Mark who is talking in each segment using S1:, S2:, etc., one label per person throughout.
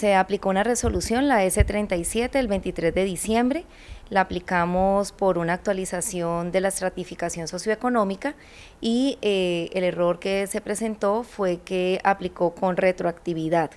S1: se aplicó una resolución, la S37, el 23 de diciembre. La aplicamos por una actualización de la estratificación socioeconómica y eh, el error que se presentó fue que aplicó con retroactividad.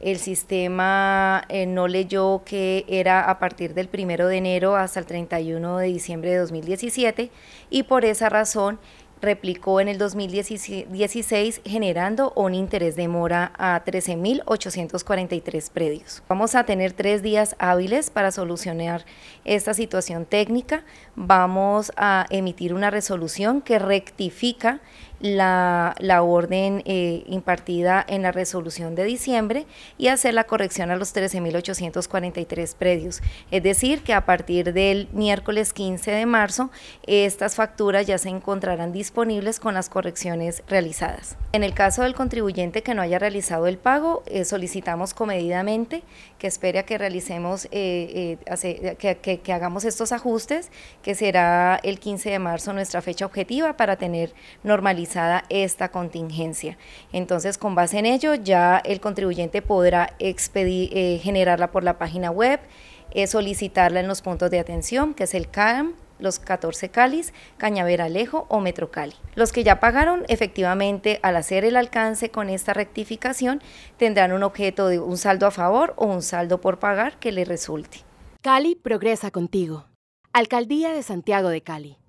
S1: El sistema eh, no leyó que era a partir del 1 de enero hasta el 31 de diciembre de 2017 y por esa razón replicó en el 2016 generando un interés de mora a 13.843 predios. Vamos a tener tres días hábiles para solucionar esta situación técnica. Vamos a emitir una resolución que rectifica la, orden eh, impartida en la resolución de diciembre y hacer la corrección a los 13.843 predios. Es decir, que a partir del miércoles 15 de marzo, estas facturas ya se encontrarán disponibles con las correcciones realizadas. En el caso del contribuyente que no haya realizado el pago, eh, solicitamos comedidamente que espere a que realicemos, eh, que hagamos estos ajustes, que será el 15 de marzo nuestra fecha objetiva para tener normalización esta contingencia. Entonces, con base en ello, ya el contribuyente podrá eh, generarla por la página web, eh, solicitarla en los puntos de atención, que es el CAM, los 14 Calis, Alejo o Metro Cali. Los que ya pagaron, efectivamente, al hacer el alcance con esta rectificación, tendrán un objeto de un saldo a favor o un saldo por pagar que les resulte. Cali progresa contigo. Alcaldía de Santiago de Cali.